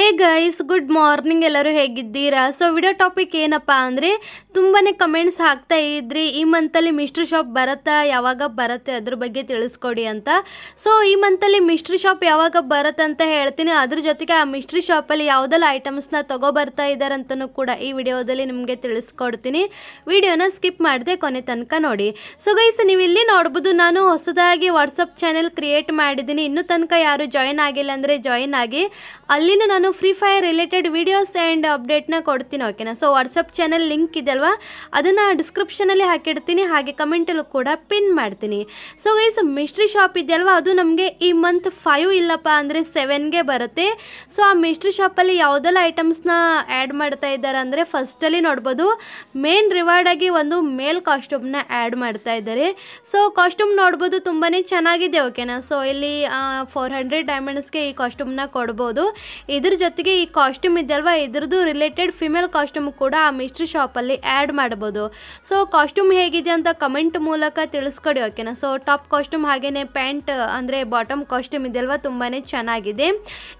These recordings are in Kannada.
ಹೇ ಗೈಸ್ ಗುಡ್ ಮಾರ್ನಿಂಗ್ ಎಲ್ಲರೂ ಹೇಗಿದ್ದೀರಾ ಸೊ ವಿಡಿಯೋ ಟಾಪಿಕ್ ಏನಪ್ಪ ಅಂದರೆ ತುಂಬಾ ಕಮೆಂಟ್ಸ್ ಹಾಕ್ತಾ ಇದ್ರಿ ಈ ಮಂತಲ್ಲಿ ಮಿಸ್ಟ್ರಿ ಶಾಪ್ ಬರುತ್ತಾ ಯಾವಾಗ ಬರುತ್ತೆ ಅದ್ರ ಬಗ್ಗೆ ತಿಳಿಸ್ಕೊಡಿ ಅಂತ ಸೊ ಈ ಮಂತಲ್ಲಿ ಮಿಸ್ಟ್ರಿ ಶಾಪ್ ಯಾವಾಗ ಬರುತ್ತೆ ಅಂತ ಹೇಳ್ತೀನಿ ಅದ್ರ ಜೊತೆಗೆ ಆ ಮಿಸ್ಟ್ರಿ ಶಾಪಲ್ಲಿ ಯಾವುದೆಲ್ಲ ಐಟಮ್ಸ್ನ ಇದ್ದಾರೆ ಅಂತಲೂ ಕೂಡ ಈ ವಿಡಿಯೋದಲ್ಲಿ ನಿಮಗೆ ತಿಳಿಸ್ಕೊಡ್ತೀನಿ ವಿಡಿಯೋನ ಸ್ಕಿಪ್ ಮಾಡಿದೆ ಕೊನೆ ತನಕ ನೋಡಿ ಸೊ ಗೈಸ್ ನೀವು ಇಲ್ಲಿ ನೋಡ್ಬೋದು ನಾನು ಹೊಸದಾಗಿ ವಾಟ್ಸಪ್ ಚಾನೆಲ್ ಕ್ರಿಯೇಟ್ ಮಾಡಿದ್ದೀನಿ ಇನ್ನೂ ತನಕ ಯಾರು ಜಾಯಿನ್ ಆಗಿಲ್ಲ ಅಂದರೆ ಜಾಯಿನ್ ಆಗಿ ಅಲ್ಲಿನೂ ನಾನು free fire related videos and ಅಪ್ಡೇಟ್ನ ಕೊಡ್ತೀನಿ ಓಕೆನಾ ಸೊ ವಾಟ್ಸಪ್ ಚಾನಲ್ ಲಿಂಕ್ ಅಲ್ವಾ ಅದನ್ನು ಡಿಸ್ಕ್ರಿಪ್ಷನಲ್ಲಿ ಹಾಕಿಡ್ತೀನಿ ಹಾಗೆ ಕಮೆಂಟಲ್ಲೂ ಕೂಡ ಪಿನ್ ಮಾಡ್ತೀನಿ ಸೊ ಗೈಸ್ ಮಿಸ್ಟ್ರಿ ಶಾಪ್ ಇದೆಯಲ್ವಾ ಅದು ನಮಗೆ ಈ ಮಂತ್ ಫೈವ್ ಇಲ್ಲಪ್ಪ ಅಂದರೆ ಸೆವೆನ್ಗೆ ಬರುತ್ತೆ ಸೊ ಆ ಮಿಸ್ಟ್ರಿ ಶಾಪಲ್ಲಿ ಯಾವುದೆಲ್ಲ ಐಟಮ್ಸ್ನ ಆ್ಯಡ್ ಮಾಡ್ತಾ ಇದ್ದಾರೆ ಅಂದರೆ ಫಸ್ಟಲ್ಲಿ ನೋಡ್ಬೋದು ಮೇನ್ ರಿವಾರ್ಡಾಗಿ ಒಂದು ಮೇಲ್ ಕಾಸ್ಟ್ಯೂಮ್ನ ಆ್ಯಡ್ ಮಾಡ್ತಾ ಇದ್ದಾರೆ ಸೊ ಕಾಸ್ಟ್ಯೂಮ್ ನೋಡ್ಬೋದು ತುಂಬಾ ಚೆನ್ನಾಗಿದೆ ಓಕೆನಾ ಸೊ ಇಲ್ಲಿ ಫೋರ್ ಹಂಡ್ರೆಡ್ ಡೈಮಂಡ್ಸ್ಗೆ ಈ ಕಾಸ್ಟ್ಯೂಮ್ನ ಕೊಡ್ಬೋದು ಇದ್ರ ಜೊತೆಗೆ ಈ ಕಾಸ್ಟ್ಯೂಮ್ ಇದೆಯಲ್ವಾ ಇದ್ರದ್ದು ರಿಲೇಟೆಡ್ ಫಿಮೇಲ್ ಕಾಸ್ಟ್ಯೂಮ್ ಕೂಡ ಆ ಮಿಸ್ಟ್ರಿ ಶಾಪಲ್ಲಿ ಆ್ಯಡ್ ಮಾಡ್ಬೋದು ಸೊ ಕಾಸ್ಟ್ಯೂಮ್ ಹೇಗಿದೆ ಅಂತ ಕಮೆಂಟ್ ಮೂಲಕ ತಿಳಿಸ್ಕೊಡಿ ಓಕೆನಾ ಸೊ ಟಾಪ್ ಕಾಸ್ಟ್ಯೂಮ್ ಹಾಗೆಯೇ ಪ್ಯಾಂಟ್ ಅಂದರೆ ಬಾಟಮ್ ಕಾಸ್ಟ್ಯೂಮ್ ಇದೆಯಲ್ವಾ ತುಂಬಾ ಚೆನ್ನಾಗಿದೆ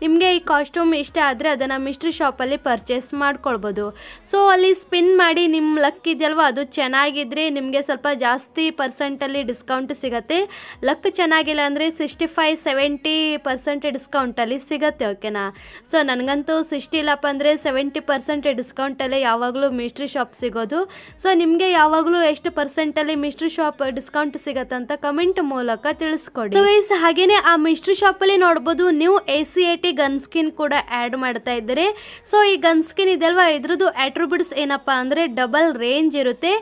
ನಿಮಗೆ ಈ ಕಾಸ್ಟ್ಯೂಮ್ ಇಷ್ಟ ಆದರೆ ಅದನ್ನು ಮಿಸ್ಟ್ರಿ ಶಾಪಲ್ಲಿ ಪರ್ಚೇಸ್ ಮಾಡ್ಕೊಳ್ಬೋದು ಸೊ ಅಲ್ಲಿ ಸ್ಪಿನ್ ಮಾಡಿ ನಿಮ್ಮ ಲಕ್ ಇದೆಯಲ್ವ ಅದು ಚೆನ್ನಾಗಿದ್ದರೆ ನಿಮಗೆ ಸ್ವಲ್ಪ ಜಾಸ್ತಿ ಪರ್ಸೆಂಟಲ್ಲಿ ಡಿಸ್ಕೌಂಟ್ ಸಿಗುತ್ತೆ ಲಕ್ ಚೆನ್ನಾಗಿಲ್ಲ ಅಂದರೆ ಸಿಕ್ಸ್ಟಿ ಫೈವ್ ಸೆವೆಂಟಿ ಪರ್ಸೆಂಟ್ ಡಿಸ್ಕೌಂಟಲ್ಲಿ ಸಿಗುತ್ತೆ ಓಕೆನಾ ಸೊ ನನಗಂತೂ ಸಿಕ್ಸ್ಟಿ ಇಲ್ಲಪ್ಪ ಅಂದರೆ ಸೆವೆಂಟಿ ಪರ್ಸೆಂಟ್ ಡಿಸ್ಕೌಂಟಲ್ಲೇ ಯಾವಾಗಲೂ ಮಿಸ್ಟ್ರಿ ಶಾಪ್ ಸಿಗೋದು ಸೊ ನಿಮಗೆ ಯಾವಾಗಲೂ ಎಷ್ಟು ಪರ್ಸೆಂಟಲ್ಲಿ ಮಿಸ್ಟ್ರಿ ಶಾಪ್ ಡಿಸ್ಕೌಂಟ್ ಅಂತ ಕಮೆಂಟ್ ಮೂಲಕ ತಿಳಿಸ್ಕೊಡಿ ಸೊ ಗೈಸ್ ಹಾಗೇನೆ ಆ ಮಿಸ್ಟ್ರಿ ಶಾಪಲ್ಲಿ ನೋಡ್ಬೋದು ನೀವು A C A T gun skin ಕೂಡ ಆ್ಯಡ್ ಮಾಡ್ತಾ ಇದ್ದಾರೆ ಸೊ ಈ ಗನ್ ಸ್ಕಿನ್ ಇದೆಲ್ವಾ ಇದ್ರದ್ದು ಆಟ್ರಿಬ್ಯೂಟ್ಸ್ ಏನಪ್ಪ ಅಂದರೆ ಡಬಲ್ ರೇಂಜ್ ಇರುತ್ತೆ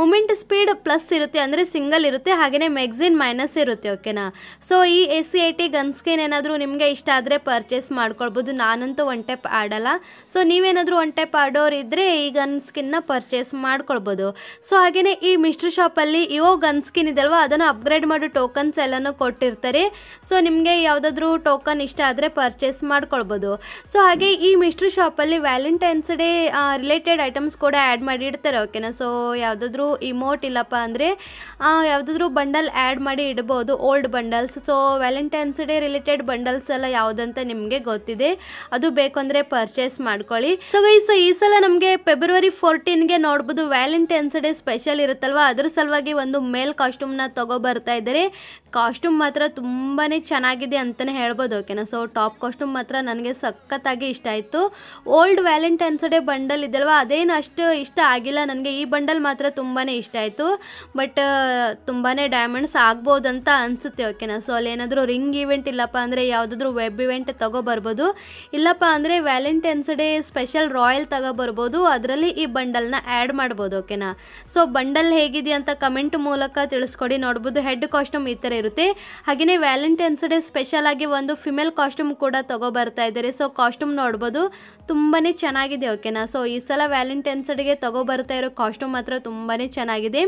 ಮೂಮೆಂಟ್ ಸ್ಪೀಡ್ ಪ್ಲಸ್ ಇರುತ್ತೆ ಅಂದರೆ ಸಿಂಗಲ್ ಇರುತ್ತೆ ಹಾಗೆಯೇ ಮ್ಯಾಗ್ಝಿನ್ ಮೈನಸ್ ಇರುತ್ತೆ ಓಕೆನಾ ಸೊ ಈ A C I T gun skin ಏನಾದರೂ ನಿಮಗೆ ಇಷ್ಟ ಆದರೆ ಪರ್ಚೇಸ್ ಮಾಡ್ಕೊಳ್ಬೋದು ನಾನು ನಾನಂತೂ ಒನ್ ಟೈಪ್ ಆಡೋಲ್ಲ ಸೊ ನೀವೇನಾದರೂ ಒನ್ ಟೈಪ್ ಇದ್ದರೆ ಈ ಗನ್ ಸ್ಕಿನ್ನ ಪರ್ಚೇಸ್ ಮಾಡ್ಕೊಳ್ಬೋದು ಸೊ ಹಾಗೆಯೇ ಈ ಮಿಸ್ಟ್ರಿ ಶಾಪಲ್ಲಿ ಇವೋ ಗನ್ ಸ್ಕಿನ್ ಇದಲ್ವ ಅದನ್ನು ಅಪ್ಗ್ರೇಡ್ ಮಾಡೋ ಟೋಕನ್ಸ್ ಎಲ್ಲನೂ ಕೊಟ್ಟಿರ್ತಾರೆ ಸೊ ನಿಮಗೆ ಯಾವುದಾದ್ರೂ ಟೋಕನ್ ಇಷ್ಟ ಆದರೆ ಪರ್ಚೇಸ್ ಮಾಡ್ಕೊಳ್ಬೋದು ಸೊ ಹಾಗೆ ಈ ಮಿಸ್ಟ್ರಿ ಶಾಪಲ್ಲಿ ವ್ಯಾಲೆಂಟೈನ್ಸ್ ಡೇ ರಿಲೇಟೆಡ್ ಐಟಮ್ಸ್ ಕೂಡ ಆ್ಯಡ್ ಮಾಡಿ ಇಡ್ತಾರೆ ಓಕೆನಾ ಸೊ ಯಾವುದಾದ್ರೂ ಇಮೋಟ್ ಇಲ್ಲಪ್ಪ ಅಂದರೆ ಯಾವುದಾದ್ರೂ ಬಂಡಲ್ ಆ್ಯಡ್ ಮಾಡಿ ಇಡ್ಬೋದು old bundles so valentine's day related bundles ಎಲ್ಲ ಯಾವುದಂತ ನಿಮಗೆ ಗೊತ್ತಿದೆ ಅದು ಬೇಕು ಅಂದರೆ ಪರ್ಚೇಸ್ ಮಾಡ್ಕೊಳ್ಳಿ ಸೊ ಗೈಸ್ ಈ ಸಲ ನಮಗೆ ಫೆಬ್ರವರಿ ಫೋರ್ಟೀನ್ಗೆ ನೋಡ್ಬೋದು ವ್ಯಾಲೆಂಟೈನ್ಸ್ ಡೇ ಸ್ಪೆಷಲ್ ಇರುತ್ತಲ್ವಾ ಅದ್ರ ಸಲುವಾಗಿ ಒಂದು ಮೇಲ್ ಕಾಸ್ಟ್ಯೂಮ್ನ ತಗೋ ಬರ್ತಾ ಇದ್ದಾರೆ ಕಾಸ್ಟ್ಯೂಮ್ ಮಾತ್ರ ತುಂಬಾ ಚೆನ್ನಾಗಿದೆ ಅಂತಾನೆ ಹೇಳ್ಬೋದು ಓಕೆನಾ ಸೊ ಟಾಪ್ ಕಾಸ್ಟ್ಯೂಮ್ ಮಾತ್ರ ನನಗೆ ಸಖತ್ತಾಗಿ ಇಷ್ಟ ಆಯಿತು ಓಲ್ಡ್ ವ್ಯಾಲೆಂಟೈನ್ಸ್ ಡೇ ಬಂಡಲ್ ಇದಲ್ವಾ ಅದೇನು ಅಷ್ಟು ಇಷ್ಟ ಆಗಿಲ್ಲ ನನಗೆ ಈ ಬಂಡಲ್ ಮಾತ್ರ ತುಂಬಾ ಇಷ್ಟ ಆಯಿತು ಬಟ್ ತುಂಬಾನೇ ಡೈಮಂಡ್ಸ್ ಅಂತ ಅನಿಸುತ್ತೆ ಓಕೆನಾ ಸೊ ಅಲ್ಲಿ ಏನಾದರೂ ರಿಂಗ್ ಇವೆಂಟ್ ಇಲ್ಲಪ್ಪ ಅಂದರೆ ಯಾವುದಾದ್ರೂ ವೆಬ್ ಇವೆಂಟ್ ತಗೋ ಬರ್ಬೋದು ಇಲ್ಲ ಎಲ್ಲಪ್ಪ ಅಂದರೆ ವ್ಯಾಲೆಂಟೈನ್ಸ್ ಡೇ ಸ್ಪೆಷಲ್ ರಾಯಲ್ ತಗೊಬರ್ಬೋದು ಅದರಲ್ಲಿ ಈ ಬಂಡಲ್ನ ಆ್ಯಡ್ ಮಾಡ್ಬೋದು ಓಕೆನಾ ಸೊ ಬಂಡಲ್ ಹೇಗಿದೆ ಅಂತ ಕಮೆಂಟ್ ಮೂಲಕ ತಿಳಿಸ್ಕೊಡಿ ನೋಡ್ಬೋದು ಹೆಡ್ ಕಾಸ್ಟ್ಯೂಮ್ ಈ ಥರ ಇರುತ್ತೆ ಹಾಗೆಯೇ ವ್ಯಾಲೆಂಟೈನ್ಸ್ ಡೇ ಸ್ಪೆಷಲ್ ಆಗಿ ಒಂದು ಫಿಮೇಲ್ ಕಾಸ್ಟ್ಯೂಮ್ ಕೂಡ ಬರ್ತಾ ಇದ್ದಾರೆ ಸೊ ಕಾಸ್ಟ್ಯೂಮ್ ನೋಡ್ಬೋದು ತುಂಬಾ ಚೆನ್ನಾಗಿದೆ ಓಕೆನಾ ಸೊ ಈ ಸಲ ವ್ಯಾಲೆಂಟೈನ್ಸ್ ಡೇಗೆ ಬರ್ತಾ ಇರೋ ಕಾಸ್ಟ್ಯೂಮ್ ಮಾತ್ರ ತುಂಬಾ ಚೆನ್ನಾಗಿದೆ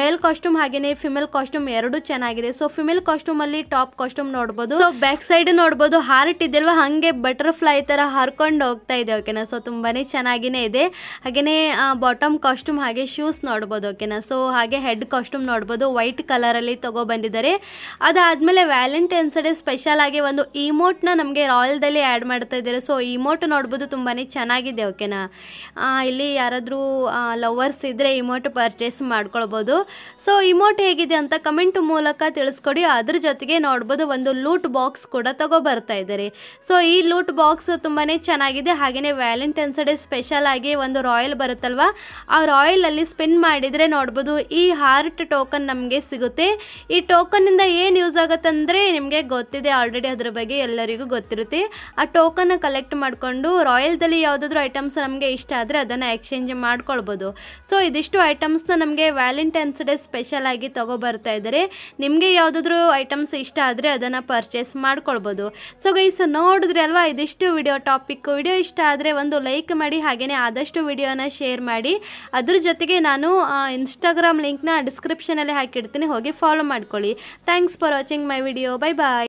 ಮೇಲ್ ಕಾಸ್ಟ್ಯೂಮ್ ಹಾಗೆಯೇ ಫಿಮೇಲ್ ಕಾಸ್ಟ್ಯೂಮ್ ಎರಡು ಚೆನ್ನಾಗಿದೆ ಸೊ ಫಿಮೇಲ್ ಕಾಸ್ಟ್ಯೂಮಲ್ಲಿ ಟಾಪ್ ಕಾಸ್ಟ್ಯೂಮ್ ನೋಡ್ಬೋದು ಸೊ ಬ್ಯಾಕ್ ಸೈಡ್ ನೋಡ್ಬೋದು ಹಾರ್ಟ್ ಇದೆಲ್ವ ಹಾಗೆ ಬಟರ್ಫ್ಲೈ ಈ ಥರ ಹರ್ಕೊಂಡು ಹೋಗ್ತಾ ಇದೆ ಓಕೆನಾ ಸೊ ತುಂಬಾ ಚೆನ್ನಾಗಿಯೇ ಇದೆ ಹಾಗೆಯೇ ಬಾಟಮ್ ಕಾಸ್ಟ್ಯೂಮ್ ಹಾಗೆ ಶೂಸ್ ನೋಡ್ಬೋದು ಓಕೆನಾ ಸೊ ಹಾಗೆ ಹೆಡ್ ಕಾಸ್ಟ್ಯೂಮ್ ನೋಡ್ಬೋದು ವೈಟ್ ಕಲರಲ್ಲಿ ಬಂದಿದ್ದಾರೆ ಅದಾದಮೇಲೆ ವ್ಯಾಲೆಂಟೈನ್ಸ್ ಡೇ ಸ್ಪೆಷಲ್ ಆಗಿ ಒಂದು ಇಮೋಟ್ನ ನಮಗೆ ರಾಯಲ್ದಲ್ಲಿ ಆ್ಯಡ್ ಮಾಡ್ತಾ ಇದ್ದಾರೆ ಸೊ ಇಮೋಟ್ ನೋಡ್ಬೋದು ತುಂಬಾ ಚೆನ್ನಾಗಿದೆ ಓಕೆನಾ ಇಲ್ಲಿ ಯಾರಾದರೂ ಲವರ್ಸ್ ಇದ್ದರೆ ಇಮೋಟ್ ಪರ್ಚೇಸ್ ಮಾಡ್ಕೊಳ್ಬೋದು ಸೊ ಇಮೋಟ್ ಹೇಗಿದೆ ಅಂತ ಕಮೆಂಟ್ ಮೂಲಕ ತಿಳಿಸ್ಕೊಡಿ ಅದ್ರ ಜೊತೆಗೆ ನೋಡ್ಬೋದು ಒಂದು ಲೂಟ್ ಬಾಕ್ಸ್ ಕೂಡ ತಗೋ ಬರ್ತಾ ಇದ್ದಾರೆ ಸೊ ಈ ಲೂಟ್ ಬಾಕ್ಸ್ ಬಾಕ್ಸ್ ತುಂಬಾ ಚೆನ್ನಾಗಿದೆ ಹಾಗೆಯೇ ವ್ಯಾಲೆಂಟೈನ್ಸ್ ಡೇ ಸ್ಪೆಷಲ್ ಆಗಿ ಒಂದು ರಾಯಲ್ ಬರುತ್ತಲ್ವ ಆ ರಾಯಲಲ್ಲಿ ಸ್ಪಿನ್ ಮಾಡಿದರೆ ನೋಡ್ಬೋದು ಈ ಹಾರ್ಟ್ ಟೋಕನ್ ನಮಗೆ ಸಿಗುತ್ತೆ ಈ ಟೋಕನ್ನಿಂದ ಏನು ಯೂಸ್ ಆಗುತ್ತೆ ಅಂದರೆ ನಿಮಗೆ ಗೊತ್ತಿದೆ ಆಲ್ರೆಡಿ ಅದರ ಬಗ್ಗೆ ಎಲ್ಲರಿಗೂ ಗೊತ್ತಿರುತ್ತೆ ಆ ಟೋಕನ್ನ ಕಲೆಕ್ಟ್ ಮಾಡಿಕೊಂಡು ರಾಯಲ್ದಲ್ಲಿ ಯಾವುದಾದ್ರೂ ಐಟಮ್ಸ್ ನಮಗೆ ಇಷ್ಟ ಆದರೆ ಅದನ್ನು ಎಕ್ಸ್ಚೇಂಜ್ ಮಾಡ್ಕೊಳ್ಬೋದು ಸೊ ಇದಿಷ್ಟು ಐಟಮ್ಸ್ನ ನಮಗೆ ವ್ಯಾಲೆಂಟೈನ್ಸ್ ಡೇ ಸ್ಪೆಷಲ್ ಆಗಿ ತೊಗೊಬರ್ತಾ ಇದ್ದಾರೆ ನಿಮಗೆ ಯಾವುದಾದ್ರೂ ಐಟಮ್ಸ್ ಇಷ್ಟ ಆದರೆ ಅದನ್ನು ಪರ್ಚೇಸ್ ಮಾಡ್ಕೊಳ್ಬೋದು ಸೊ ಗೈಸ್ ನೋಡಿದ್ರೆ ಅಲ್ವಾ ಇದಿಷ್ಟು ವಿಡಿಯೋ ಟಾಪಿಕ್ ವಿಡಿಯೋ ಇಷ್ಟ ಆದರೆ ಒಂದು ಲೈಕ್ ಮಾಡಿ ಹಾಗೆಯೇ ಆದಷ್ಟು ವಿಡಿಯೋನ ಶೇರ್ ಮಾಡಿ ಅದ್ರ ಜೊತೆಗೆ ನಾನು ಇನ್ಸ್ಟಾಗ್ರಾಮ್ ಲಿಂಕ್ನ ಡಿಸ್ಕ್ರಿಪ್ಷನಲ್ಲಿ ಹಾಕಿಡ್ತೀನಿ ಹೋಗಿ ಫಾಲೋ ಮಾಡ್ಕೊಳ್ಳಿ thanks for watching my video bye bye